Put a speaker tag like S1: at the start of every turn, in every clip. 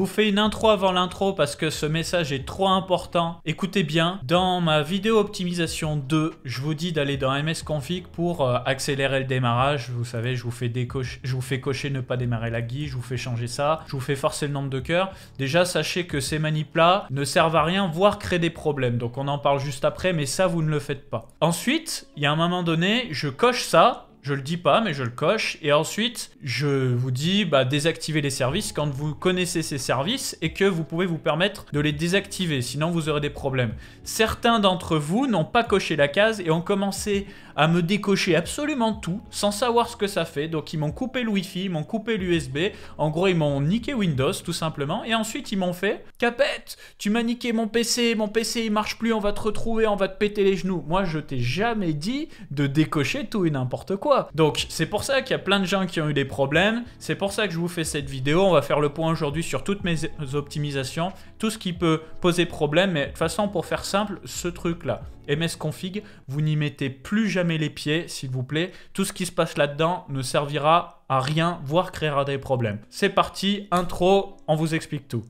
S1: vous fais une intro avant l'intro parce que ce message est trop important. Écoutez bien, dans ma vidéo optimisation 2, je vous dis d'aller dans MS Config pour euh, accélérer le démarrage. Vous savez, je vous fais, décocher, je vous fais cocher ne pas démarrer la guille, je vous fais changer ça, je vous fais forcer le nombre de cœurs. Déjà, sachez que ces manips-là ne servent à rien, voire créent des problèmes. Donc on en parle juste après, mais ça, vous ne le faites pas. Ensuite, il y a un moment donné, je coche ça, je le dis pas, mais je le coche. Et ensuite, je vous dis bah, désactiver les services quand vous connaissez ces services et que vous pouvez vous permettre de les désactiver, sinon vous aurez des problèmes. Certains d'entre vous n'ont pas coché la case et ont commencé à me décocher absolument tout sans savoir ce que ça fait. Donc ils m'ont coupé le Wi-Fi, ils m'ont coupé l'USB. En gros, ils m'ont niqué Windows tout simplement. Et ensuite, ils m'ont fait Capette, tu m'as niqué mon PC, mon PC il marche plus, on va te retrouver, on va te péter les genoux. Moi, je t'ai jamais dit de décocher tout et n'importe quoi. Donc c'est pour ça qu'il y a plein de gens qui ont eu des problèmes, c'est pour ça que je vous fais cette vidéo, on va faire le point aujourd'hui sur toutes mes optimisations, tout ce qui peut poser problème, mais de toute façon pour faire simple, ce truc-là, MS Config, vous n'y mettez plus jamais les pieds, s'il vous plaît, tout ce qui se passe là-dedans ne servira à rien, voire créera des problèmes. C'est parti, intro, on vous explique tout.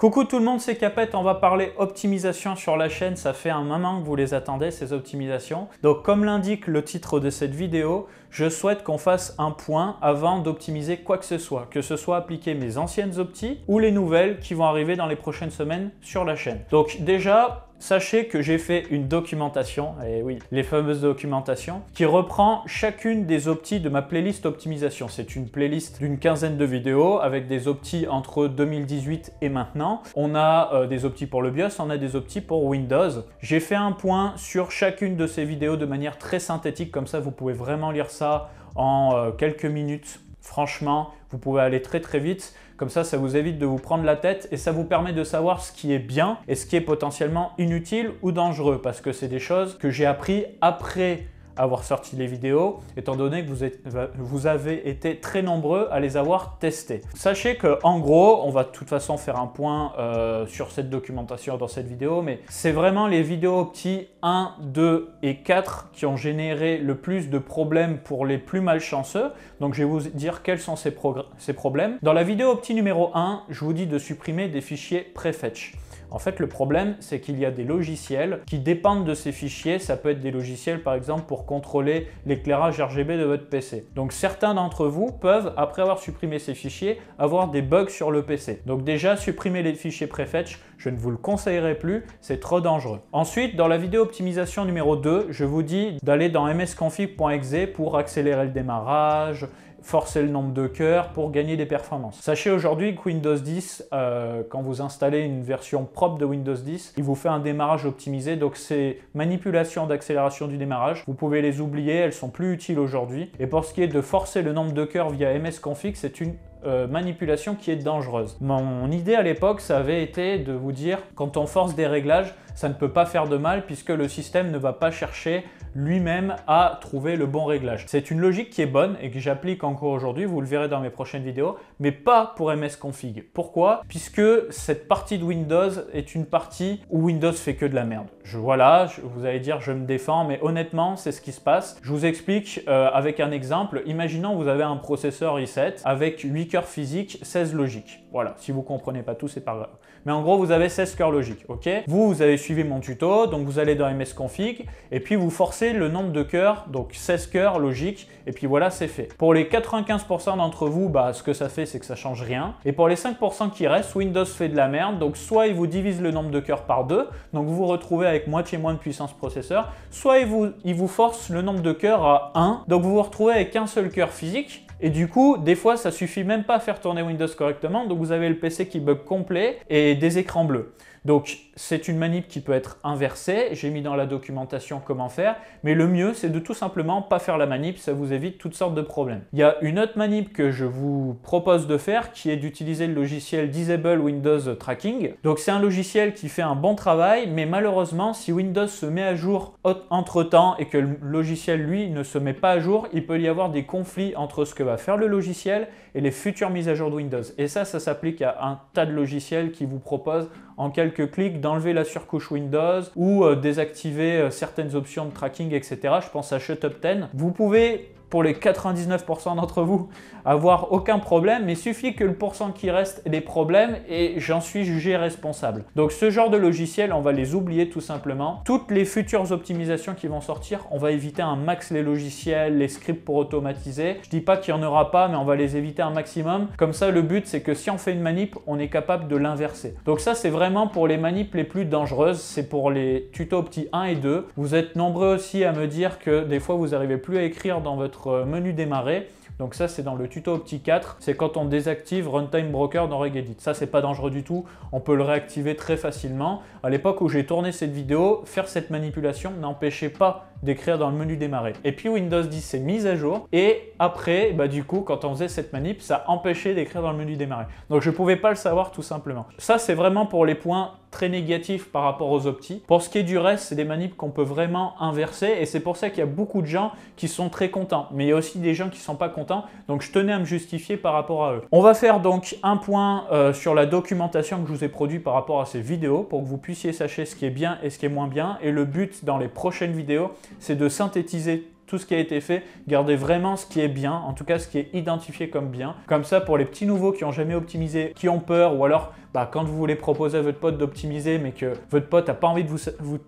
S1: Coucou tout le monde, c'est Capet. on va parler optimisation sur la chaîne, ça fait un moment que vous les attendez ces optimisations. Donc comme l'indique le titre de cette vidéo, je souhaite qu'on fasse un point avant d'optimiser quoi que ce soit, que ce soit appliquer mes anciennes optis ou les nouvelles qui vont arriver dans les prochaines semaines sur la chaîne. Donc déjà, sachez que j'ai fait une documentation, et oui, les fameuses documentations, qui reprend chacune des optis de ma playlist optimisation. C'est une playlist d'une quinzaine de vidéos avec des optis entre 2018 et maintenant. On a euh, des optis pour le BIOS, on a des optis pour Windows. J'ai fait un point sur chacune de ces vidéos de manière très synthétique, comme ça vous pouvez vraiment lire ça en euh, quelques minutes. Franchement, vous pouvez aller très très vite. Comme ça, ça vous évite de vous prendre la tête et ça vous permet de savoir ce qui est bien et ce qui est potentiellement inutile ou dangereux parce que c'est des choses que j'ai appris après avoir sorti les vidéos, étant donné que vous, êtes, vous avez été très nombreux à les avoir testées. Sachez que en gros, on va de toute façon faire un point euh, sur cette documentation dans cette vidéo, mais c'est vraiment les vidéos Opti 1, 2 et 4 qui ont généré le plus de problèmes pour les plus malchanceux. Donc je vais vous dire quels sont ces, ces problèmes. Dans la vidéo Opti numéro 1, je vous dis de supprimer des fichiers préfetch. En fait, le problème, c'est qu'il y a des logiciels qui dépendent de ces fichiers. Ça peut être des logiciels, par exemple, pour contrôler l'éclairage RGB de votre PC. Donc certains d'entre vous peuvent, après avoir supprimé ces fichiers, avoir des bugs sur le PC. Donc déjà, supprimer les fichiers préfetch, je ne vous le conseillerai plus, c'est trop dangereux. Ensuite, dans la vidéo optimisation numéro 2, je vous dis d'aller dans msconfig.exe pour accélérer le démarrage, forcer le nombre de cœurs pour gagner des performances. Sachez aujourd'hui que Windows 10, euh, quand vous installez une version propre de Windows 10, il vous fait un démarrage optimisé. Donc ces manipulations d'accélération du démarrage, vous pouvez les oublier, elles sont plus utiles aujourd'hui. Et pour ce qui est de forcer le nombre de cœurs via MS-Config, c'est une euh, manipulation qui est dangereuse. Mon idée à l'époque, ça avait été de vous dire, quand on force des réglages, ça ne peut pas faire de mal puisque le système ne va pas chercher lui-même à trouver le bon réglage. C'est une logique qui est bonne et que j'applique encore aujourd'hui, vous le verrez dans mes prochaines vidéos, mais pas pour MS Config. Pourquoi Puisque cette partie de Windows est une partie où Windows fait que de la merde. Je, voilà, je, vous allez dire je me défends, mais honnêtement, c'est ce qui se passe. Je vous explique euh, avec un exemple. Imaginons vous avez un processeur i7 avec 8 cœurs physiques, 16 logiques. Voilà, si vous comprenez pas tout, c'est pas grave. Mais en gros, vous avez 16 cœurs logiques, ok Vous, vous avez suivi suivez mon tuto, donc vous allez dans MS Config et puis vous forcez le nombre de cœurs, donc 16 cœurs, logique, et puis voilà, c'est fait. Pour les 95% d'entre vous, bah, ce que ça fait, c'est que ça change rien. Et pour les 5% qui restent, Windows fait de la merde, donc soit il vous divise le nombre de cœurs par deux, donc vous vous retrouvez avec moitié moins de puissance processeur, soit il vous, il vous force le nombre de cœurs à 1, donc vous vous retrouvez avec un seul cœur physique, et du coup, des fois, ça suffit même pas à faire tourner Windows correctement. Donc vous avez le PC qui bug complet et des écrans bleus. Donc c'est une manip qui peut être inversée. J'ai mis dans la documentation comment faire. Mais le mieux, c'est de tout simplement pas faire la manip. Ça vous évite toutes sortes de problèmes. Il y a une autre manip que je vous propose de faire qui est d'utiliser le logiciel Disable Windows Tracking. Donc c'est un logiciel qui fait un bon travail, mais malheureusement, si Windows se met à jour entre-temps et que le logiciel, lui, ne se met pas à jour, il peut y avoir des conflits entre ce que va faire le logiciel et les futures mises à jour de Windows. Et ça, ça s'applique à un tas de logiciels qui vous proposent en quelques clics d'enlever la surcouche Windows ou euh, désactiver euh, certaines options de tracking, etc. Je pense à Shut Up 10. Vous pouvez pour les 99% d'entre vous avoir aucun problème, mais suffit que le pourcent qui reste ait des problèmes et j'en suis jugé responsable. Donc ce genre de logiciel, on va les oublier tout simplement. Toutes les futures optimisations qui vont sortir, on va éviter un max les logiciels, les scripts pour automatiser. Je dis pas qu'il n'y en aura pas, mais on va les éviter un maximum. Comme ça, le but, c'est que si on fait une manip, on est capable de l'inverser. Donc ça, c'est vraiment pour les manips les plus dangereuses. C'est pour les tutos petits 1 et 2. Vous êtes nombreux aussi à me dire que des fois, vous n'arrivez plus à écrire dans votre euh, menu démarrer. Donc ça, c'est dans le tuto Opti 4. C'est quand on désactive Runtime Broker dans Regedit. Ça, c'est pas dangereux du tout. On peut le réactiver très facilement. À l'époque où j'ai tourné cette vidéo, faire cette manipulation n'empêchait pas d'écrire dans le menu démarrer. Et puis Windows 10 c'est mise à jour et après, bah, du coup, quand on faisait cette manip, ça empêchait d'écrire dans le menu démarrer. Donc je ne pouvais pas le savoir tout simplement. Ça, c'est vraiment pour les points très négatifs par rapport aux optis. Pour ce qui est du reste, c'est des manips qu'on peut vraiment inverser et c'est pour ça qu'il y a beaucoup de gens qui sont très contents. Mais il y a aussi des gens qui ne sont pas contents, donc je tenais à me justifier par rapport à eux. On va faire donc un point euh, sur la documentation que je vous ai produit par rapport à ces vidéos pour que vous puissiez sachez ce qui est bien et ce qui est moins bien. Et le but dans les prochaines vidéos, c'est de synthétiser tout ce qui a été fait, garder vraiment ce qui est bien, en tout cas ce qui est identifié comme bien. Comme ça, pour les petits nouveaux qui n'ont jamais optimisé, qui ont peur, ou alors bah, quand vous voulez proposer à votre pote d'optimiser, mais que votre pote n'a pas envie de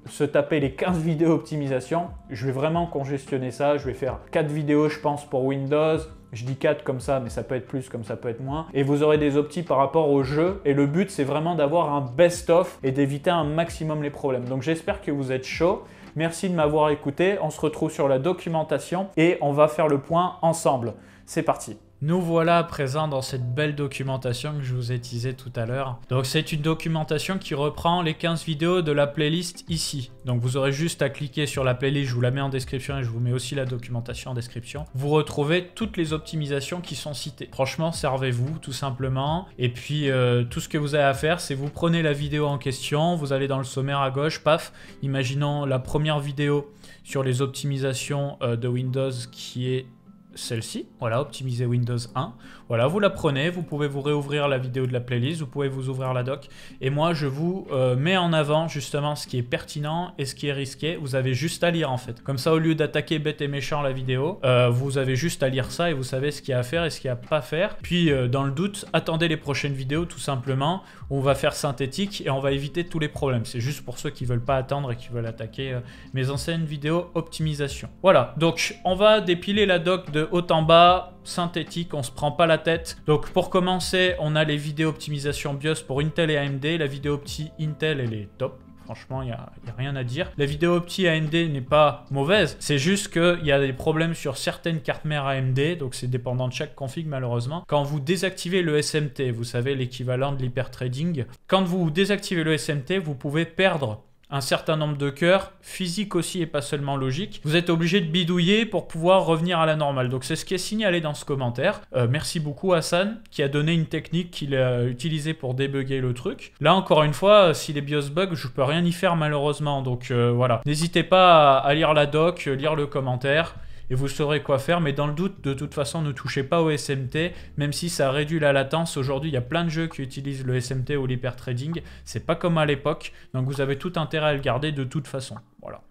S1: se taper les 15 vidéos optimisation, je vais vraiment congestionner ça. Je vais faire 4 vidéos, je pense, pour Windows. Je dis 4 comme ça, mais ça peut être plus, comme ça peut être moins. Et vous aurez des optis par rapport au jeu. Et le but, c'est vraiment d'avoir un best-of et d'éviter un maximum les problèmes. Donc j'espère que vous êtes chaud. Merci de m'avoir écouté. On se retrouve sur la documentation et on va faire le point ensemble. C'est parti. Nous voilà à présent dans cette belle documentation que je vous ai teasée tout à l'heure. Donc c'est une documentation qui reprend les 15 vidéos de la playlist ici. Donc vous aurez juste à cliquer sur la playlist, je vous la mets en description et je vous mets aussi la documentation en description. Vous retrouvez toutes les optimisations qui sont citées. Franchement, servez-vous tout simplement. Et puis euh, tout ce que vous avez à faire, c'est vous prenez la vidéo en question, vous allez dans le sommaire à gauche, paf, imaginons la première vidéo sur les optimisations euh, de Windows qui est celle-ci, voilà, optimiser Windows 1. Voilà, vous la prenez, vous pouvez vous réouvrir la vidéo de la playlist, vous pouvez vous ouvrir la doc. Et moi, je vous euh, mets en avant justement ce qui est pertinent et ce qui est risqué. Vous avez juste à lire en fait. Comme ça, au lieu d'attaquer bête et méchant la vidéo, euh, vous avez juste à lire ça et vous savez ce qu'il y a à faire et ce qu'il n'y a pas à faire. Puis, euh, dans le doute, attendez les prochaines vidéos tout simplement. on va faire synthétique et on va éviter tous les problèmes. C'est juste pour ceux qui veulent pas attendre et qui veulent attaquer mes anciennes vidéos optimisation. Voilà, donc on va dépiler la doc de haut en bas, synthétique, on se prend pas la tête. Donc pour commencer, on a les vidéos optimisation BIOS pour Intel et AMD. La vidéo opti Intel, elle est top. Franchement, il n'y a, rien à dire. La vidéo opti AMD n'est pas mauvaise. C'est juste qu'il y a des problèmes sur certaines cartes mères AMD. Donc, c'est dépendant de chaque config, malheureusement. Quand vous désactivez le SMT, vous savez l'équivalent de trading. Quand vous désactivez le SMT, vous pouvez perdre un certain nombre de cœurs, physique aussi et pas seulement logique. Vous êtes obligé de bidouiller pour pouvoir revenir à la normale. Donc c'est ce qui est signalé dans ce commentaire. Euh, merci beaucoup Hassan qui a donné une technique qu'il a utilisée pour débugger le truc. Là encore une fois, euh, si les BIOS bug, je peux rien y faire malheureusement. Donc euh, voilà, n'hésitez pas à lire la doc, lire le commentaire et vous saurez quoi faire. Mais dans le doute, de toute façon, ne touchez pas au SMT, même si ça réduit la latence. Aujourd'hui, il y a plein de jeux qui utilisent le SMT ou l'hypertrading. C'est pas comme à l'époque, donc vous avez tout intérêt à le garder de toute façon.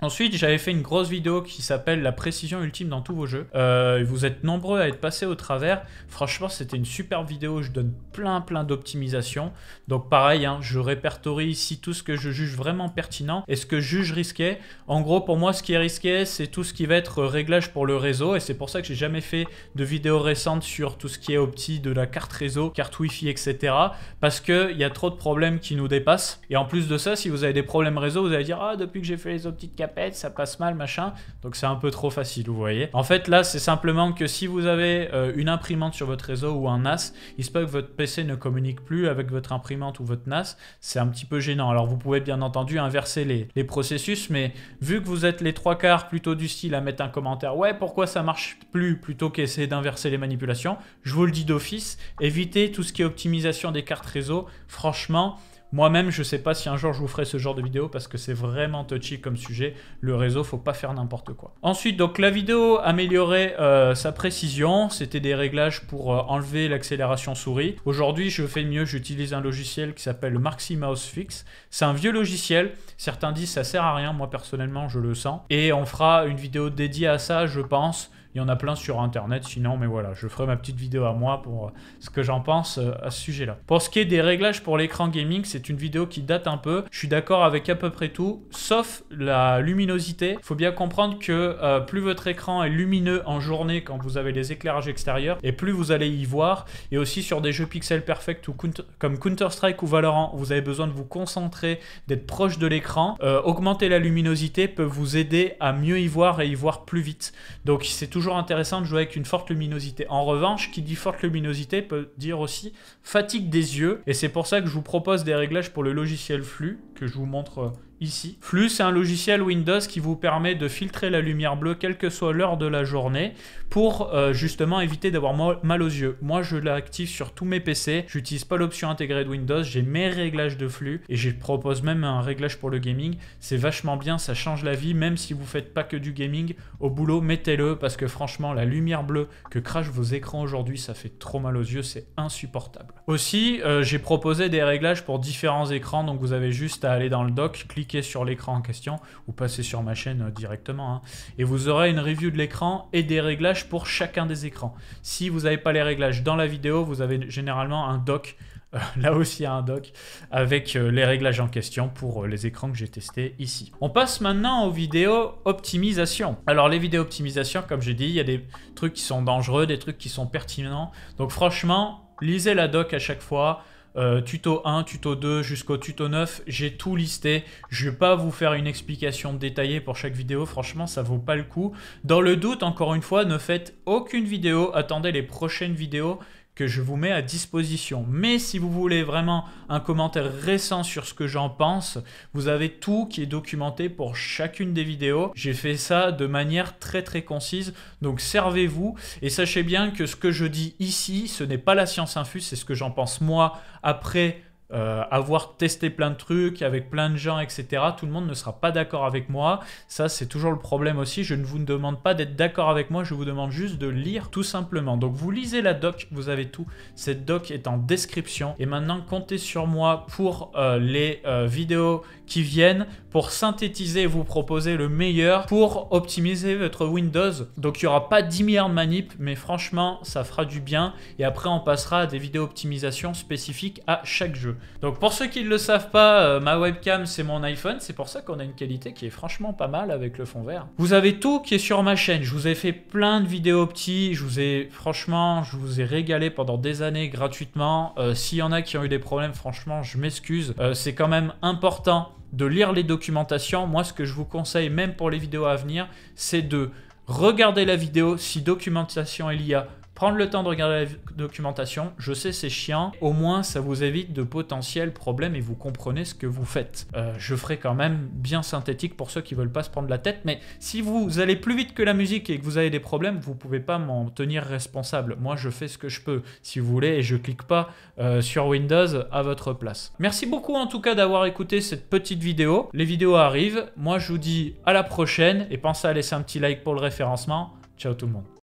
S1: Ensuite, j'avais fait une grosse vidéo qui s'appelle La précision ultime dans tous vos jeux. Euh, vous êtes nombreux à être passés au travers. Franchement, c'était une superbe vidéo. Je donne plein, plein d'optimisations. Donc, pareil, hein, je répertorie ici tout ce que je juge vraiment pertinent et ce que je juge risqué. En gros, pour moi, ce qui est risqué, c'est tout ce qui va être réglage pour le réseau. Et c'est pour ça que j'ai jamais fait de vidéo récente sur tout ce qui est opti de la carte réseau, carte Wi-Fi, etc. Parce qu'il y a trop de problèmes qui nous dépassent. Et en plus de ça, si vous avez des problèmes réseau, vous allez dire Ah, depuis que j'ai fait les opti, petite capette, ça passe mal, machin. Donc c'est un peu trop facile, vous voyez. En fait, là, c'est simplement que si vous avez euh, une imprimante sur votre réseau ou un NAS, il se peut que votre PC ne communique plus avec votre imprimante ou votre NAS. C'est un petit peu gênant. Alors vous pouvez bien entendu inverser les, les processus, mais vu que vous êtes les trois quarts plutôt du style à mettre un commentaire, ouais, pourquoi ça marche plus plutôt qu'essayer d'inverser les manipulations, je vous le dis d'office, évitez tout ce qui est optimisation des cartes réseau. Franchement, moi-même, je ne sais pas si un jour je vous ferai ce genre de vidéo parce que c'est vraiment touchy comme sujet. Le réseau, faut pas faire n'importe quoi. Ensuite, donc la vidéo améliorait euh, sa précision. C'était des réglages pour euh, enlever l'accélération souris. Aujourd'hui, je fais mieux. J'utilise un logiciel qui s'appelle Maxi Mouse Fix. C'est un vieux logiciel. Certains disent ça sert à rien. Moi personnellement, je le sens. Et on fera une vidéo dédiée à ça, je pense. Il y en a plein sur Internet, sinon, mais voilà, je ferai ma petite vidéo à moi pour euh, ce que j'en pense euh, à ce sujet-là. Pour ce qui est des réglages pour l'écran gaming, c'est une vidéo qui date un peu. Je suis d'accord avec à peu près tout, sauf la luminosité. Il faut bien comprendre que euh, plus votre écran est lumineux en journée quand vous avez les éclairages extérieurs, et plus vous allez y voir. Et aussi sur des jeux pixel perfect ou comme Counter-Strike ou Valorant, vous avez besoin de vous concentrer, d'être proche de l'écran. augmenter la luminosité peut vous aider à mieux y voir et y voir plus vite. Donc c'est toujours intéressant de jouer avec une forte luminosité. En revanche, qui dit forte luminosité peut dire aussi fatigue des yeux. Et c'est pour ça que je vous propose des réglages pour le logiciel flux, que je vous montre euh, ici. Flux, c'est un logiciel Windows qui vous permet de filtrer la lumière bleue quelle que soit l'heure de la journée pour euh, justement éviter d'avoir mal aux yeux. Moi, je l'active sur tous mes PC. J'utilise pas l'option intégrée de Windows. J'ai mes réglages de flux et je propose même un réglage pour le gaming. C'est vachement bien, ça change la vie. Même si vous faites pas que du gaming, au boulot, mettez-le parce que franchement, la lumière bleue que crachent vos écrans aujourd'hui, ça fait trop mal aux yeux. C'est insupportable. Aussi, euh, j'ai proposé des réglages pour différents écrans. Donc, vous avez juste à aller dans le doc, cliquer sur l'écran en question ou passez sur ma chaîne euh, directement. Hein. et vous aurez une review de l'écran et des réglages pour chacun des écrans. Si vous n'avez pas les réglages dans la vidéo, vous avez généralement un doc euh, là aussi un doc avec euh, les réglages en question pour les écrans que j'ai testé ici. On passe maintenant aux vidéos optimisation. Alors les vidéos optimisation, comme j'ai dit, il y a des trucs qui sont dangereux, des trucs qui sont pertinents. Donc franchement, lisez la doc à chaque fois, euh, tuto 1, tuto 2 jusqu'au tuto 9, j'ai tout listé. Je vais pas vous faire une explication détaillée pour chaque vidéo, franchement ça vaut pas le coup. Dans le doute, encore une fois, ne faites aucune vidéo, attendez les prochaines vidéos que je vous mets à disposition. Mais si vous voulez vraiment un commentaire récent sur ce que j'en pense, vous avez tout qui est documenté pour chacune des vidéos. J'ai fait ça de manière très très concise, donc servez-vous et sachez bien que ce que je dis ici, ce n'est pas la science infuse, c'est ce que j'en pense moi après euh, avoir testé plein de trucs avec plein de gens, etc. Tout le monde ne sera pas d'accord avec moi. Ça, c'est toujours le problème aussi. Je ne vous demande pas d'être d'accord avec moi, je vous demande juste de lire tout simplement. Donc vous lisez la doc, vous avez tout. Cette doc est en description. Et maintenant, comptez sur moi pour euh, les euh, vidéos qui viennent pour synthétiser et vous proposer le meilleur pour optimiser votre Windows. Donc il n'y aura pas 10 milliards de manip mais franchement, ça fera du bien. Et après, on passera à des vidéos optimisation spécifiques à chaque jeu. Donc pour ceux qui ne le savent pas, euh, ma webcam c'est mon iPhone, c'est pour ça qu'on a une qualité qui est franchement pas mal avec le fond vert. Vous avez tout qui est sur ma chaîne, je vous ai fait plein de vidéos petits, je vous ai franchement, je vous ai régalé pendant des années gratuitement. Euh, s'il y en a qui ont eu des problèmes, franchement je m'excuse, euh, c'est quand même important de lire les documentations. Moi ce que je vous conseille même pour les vidéos à venir, c'est de regarder la vidéo si documentation il y a Prendre le temps de regarder la documentation, je sais c'est chiant, au moins ça vous évite de potentiels problèmes et vous comprenez ce que vous faites. Euh, je ferai quand même bien synthétique pour ceux qui veulent pas se prendre la tête, mais si vous allez plus vite que la musique et que vous avez des problèmes, vous pouvez pas m'en tenir responsable. Moi je fais ce que je peux, si vous voulez, et je clique pas euh, sur Windows à votre place. Merci beaucoup en tout cas d'avoir écouté cette petite vidéo. Les vidéos arrivent, moi je vous dis à la prochaine et pensez à laisser un petit like pour le référencement. Ciao tout le monde.